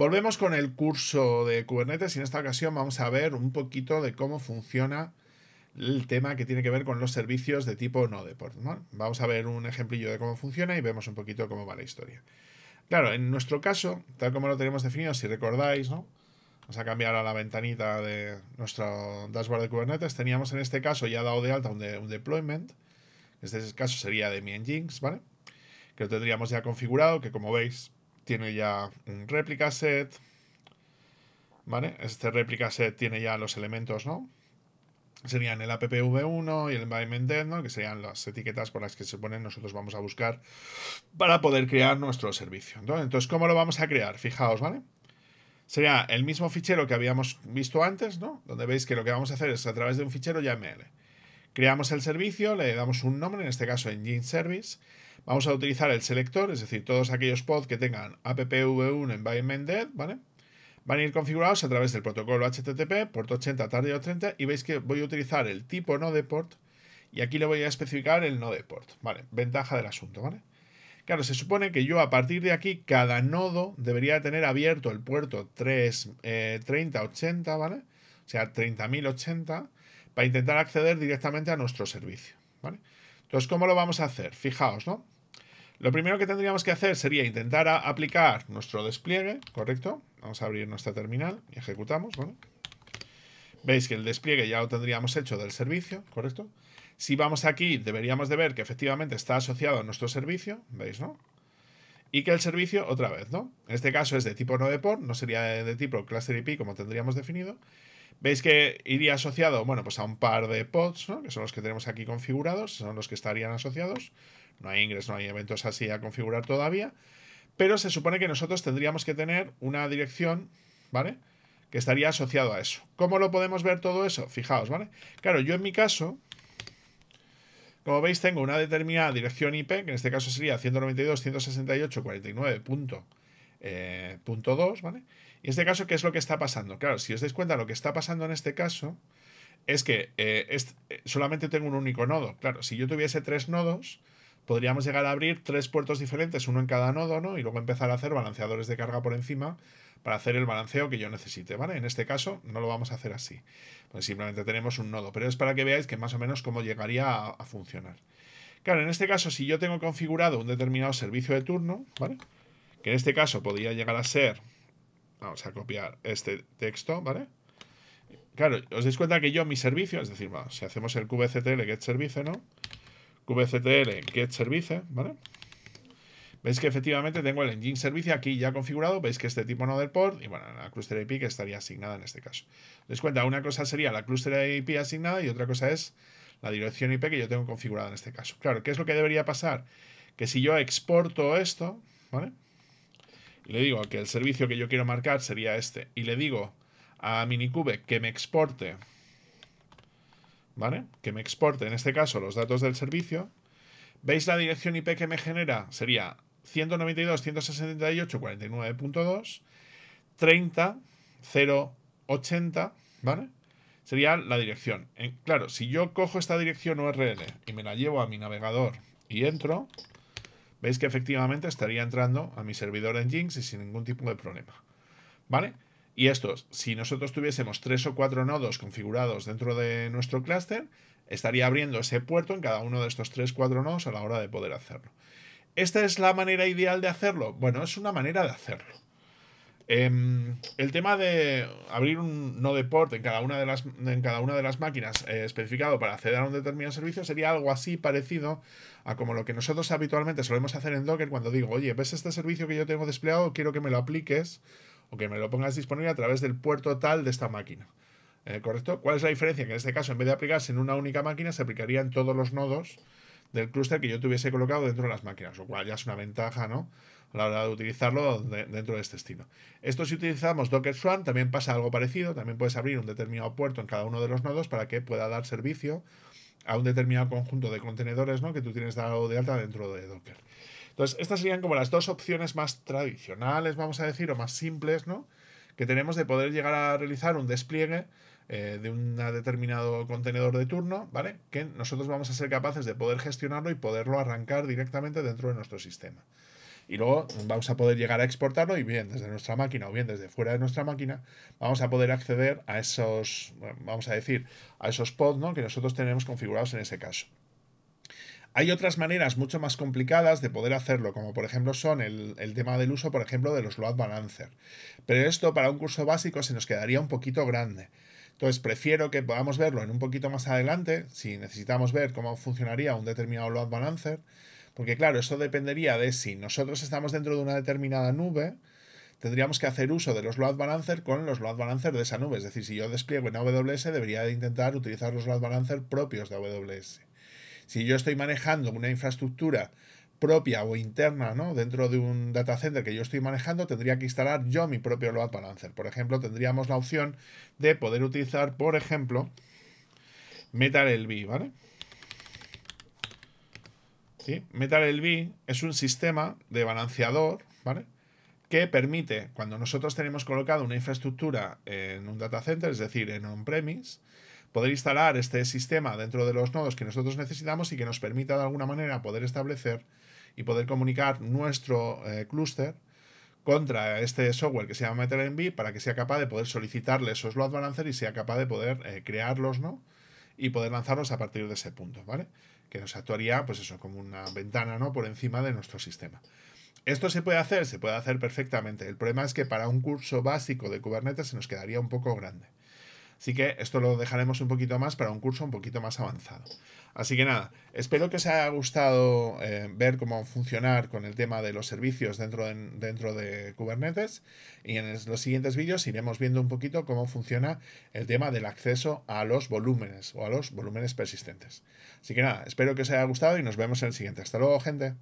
Volvemos con el curso de Kubernetes y en esta ocasión vamos a ver un poquito de cómo funciona el tema que tiene que ver con los servicios de tipo Nodeport. Vamos a ver un ejemplillo de cómo funciona y vemos un poquito cómo va la historia. Claro, en nuestro caso, tal como lo tenemos definido, si recordáis, ¿no? vamos a cambiar a la ventanita de nuestro dashboard de Kubernetes, teníamos en este caso ya dado de alta un, deployment, en este caso sería de mi Nginx, ¿vale? que lo tendríamos ya configurado, que como veis tiene ya un réplica set. ¿Vale? Este réplica set tiene ya los elementos, ¿no? Serían el appv1 y el environment ¿no? Que serían las etiquetas por las que se ponen nosotros vamos a buscar para poder crear nuestro servicio. Entonces, ¿cómo lo vamos a crear? Fijaos, ¿vale? Sería el mismo fichero que habíamos visto antes, ¿no? Donde veis que lo que vamos a hacer es a través de un fichero YAML. Creamos el servicio, le damos un nombre, en este caso Engine Service. Vamos a utilizar el selector, es decir, todos aquellos pods que tengan appv1 environment dead, ¿vale? Van a ir configurados a través del protocolo HTTP, puerto 80, o 30, y veis que voy a utilizar el tipo no port, y aquí le voy a especificar el no port, ¿vale? Ventaja del asunto, ¿vale? Claro, se supone que yo a partir de aquí, cada nodo debería tener abierto el puerto 3, eh, 3080, ¿vale? O sea, 30.080, para intentar acceder directamente a nuestro servicio. Entonces, ¿cómo lo vamos a hacer? Fijaos, ¿no? Lo primero que tendríamos que hacer sería intentar aplicar nuestro despliegue, ¿correcto? Vamos a abrir nuestra terminal y ejecutamos, ¿vale? Veis que el despliegue ya lo tendríamos hecho del servicio, ¿correcto? Si vamos aquí, deberíamos de ver que efectivamente está asociado a nuestro servicio, ¿veis, no? Y que el servicio, otra vez, ¿no? En este caso es de tipo no deport, no sería de, tipo cluster IP como tendríamos definido. Veis que iría asociado, bueno, pues a un par de pods, ¿no? Que son los que tenemos aquí configurados, son los que estarían asociados. No hay ingres, no hay eventos así a configurar todavía. Pero se supone que nosotros tendríamos que tener una dirección, ¿vale? Que estaría asociado a eso. ¿Cómo lo podemos ver todo eso? Fijaos, ¿vale? Claro, yo en mi caso, como veis, tengo una determinada dirección IP, que en este caso sería 192.168.49.2, eh, ¿vale? Y En este caso, ¿qué es lo que está pasando? Claro, si os dais cuenta, lo que está pasando en este caso es que eh, es, eh, solamente tengo un único nodo. Claro, si yo tuviese tres nodos, podríamos llegar a abrir tres puertos diferentes, uno en cada nodo, ¿no? Y luego empezar a hacer balanceadores de carga por encima para hacer el balanceo que yo necesite, ¿vale? En este caso no lo vamos a hacer así, pues simplemente tenemos un nodo, pero es para que veáis que más o menos cómo llegaría a, a funcionar. Claro, en este caso, si yo tengo configurado un determinado servicio de turno, ¿vale? Que en este caso podría llegar a ser Vamos a copiar este texto, ¿vale? Claro, os dais cuenta que yo mi servicio, es decir, si hacemos el kubectl get service, ¿no? qvctl get service, ¿vale? Veis que efectivamente tengo el engine servicio aquí ya configurado, veis que este tipo no del port y bueno, la cluster IP que estaría asignada en este caso. Dais cuenta, una cosa sería la cluster IP asignada y otra cosa es la dirección IP que yo tengo configurada en este caso. Claro, ¿qué es lo que debería pasar? Que si yo exporto esto, ¿vale? le digo que el servicio que yo quiero marcar sería este, y le digo a Minikube que me exporte, ¿vale? Que me exporte, en este caso, los datos del servicio, ¿veis la dirección IP que me genera? Sería 192.168.49.2, 30, 80 ¿vale? Sería la dirección. claro, si yo cojo esta dirección URL y me la llevo a mi navegador y entro, Veis que efectivamente estaría entrando a mi servidor en Jinx y sin ningún tipo de problema. ¿Vale? Y esto, si nosotros tuviésemos tres o cuatro nodos configurados dentro de nuestro clúster, estaría abriendo ese puerto en cada uno de estos tres, cuatro nodos a la hora de poder hacerlo. ¿Esta es la manera ideal de hacerlo? Bueno, es una manera de hacerlo. Em, el tema de abrir un node port en cada una de las, en cada una de las máquinas eh, especificado para acceder a un determinado servicio sería algo así parecido a como lo que nosotros habitualmente solemos hacer en Docker cuando digo, oye, ves este servicio que yo tengo desplegado, quiero que me lo apliques o que me lo pongas disponible a través del puerto tal de esta máquina. Eh, ¿Correcto? ¿Cuál es la diferencia? Que en este caso, en vez de aplicarse en una única máquina, se aplicaría en todos los nodos del clúster que yo tuviese colocado dentro de las máquinas, lo cual ya es una ventaja, ¿no? a la hora de utilizarlo dentro de este estilo. Esto si utilizamos Docker Swarm también pasa algo parecido, también puedes abrir un determinado puerto en cada uno de los nodos para que pueda dar servicio a un determinado conjunto de contenedores ¿no? que tú tienes dado de alta dentro de Docker. Entonces, estas serían como las dos opciones más tradicionales, vamos a decir, o más simples, ¿no? que tenemos de poder llegar a realizar un despliegue eh, de un determinado contenedor de turno, ¿vale? Que nosotros vamos a ser capaces de poder gestionarlo y poderlo arrancar directamente dentro de nuestro sistema y luego vamos a poder llegar a exportarlo y bien desde nuestra máquina o bien desde fuera de nuestra máquina vamos a poder acceder a esos, vamos a decir, a esos pods ¿no? que nosotros tenemos configurados en ese caso. Hay otras maneras mucho más complicadas de poder hacerlo, como por ejemplo son el, el, tema del uso, por ejemplo, de los load balancer. Pero esto para un curso básico se nos quedaría un poquito grande. Entonces prefiero que podamos verlo en un poquito más adelante, si necesitamos ver cómo funcionaría un determinado load balancer, porque claro, eso dependería de si nosotros estamos dentro de una determinada nube, tendríamos que hacer uso de los load balancer con los load balancer de esa nube. Es decir, si yo despliego en AWS, debería de intentar utilizar los load balancer propios de AWS. Si yo estoy manejando una infraestructura propia o interna, ¿no? Dentro de un data center que yo estoy manejando, tendría que instalar yo mi propio load balancer. Por ejemplo, tendríamos la opción de poder utilizar, por ejemplo, MetalLB, ¿vale? ¿sí? Metal es un sistema de balanceador, que permite, cuando nosotros tenemos colocado una infraestructura en un data center, es decir, en on-premise, poder instalar este sistema dentro de los nodos que nosotros necesitamos y que nos permita de alguna manera poder establecer y poder comunicar nuestro eh, clúster contra este software que se llama MetalLB para que sea capaz de poder solicitarle esos load balancer y sea capaz de poder eh, crearlos, Y poder lanzarlos a partir de ese punto, ¿vale? que nos actuaría, pues eso, como una ventana, ¿no? Por encima de nuestro sistema. Esto se puede hacer, se puede hacer perfectamente. El problema es que para un curso básico de Kubernetes se nos quedaría un poco grande. Así que esto lo dejaremos un poquito más para un curso un poquito más avanzado. Así que nada, espero que os haya gustado eh, ver cómo funcionar con el tema de los servicios dentro de, dentro de Kubernetes y en los siguientes vídeos iremos viendo un poquito cómo funciona el tema del acceso a los volúmenes o a los volúmenes persistentes. Así que nada, espero que os haya gustado y nos vemos en el siguiente. Hasta luego, gente.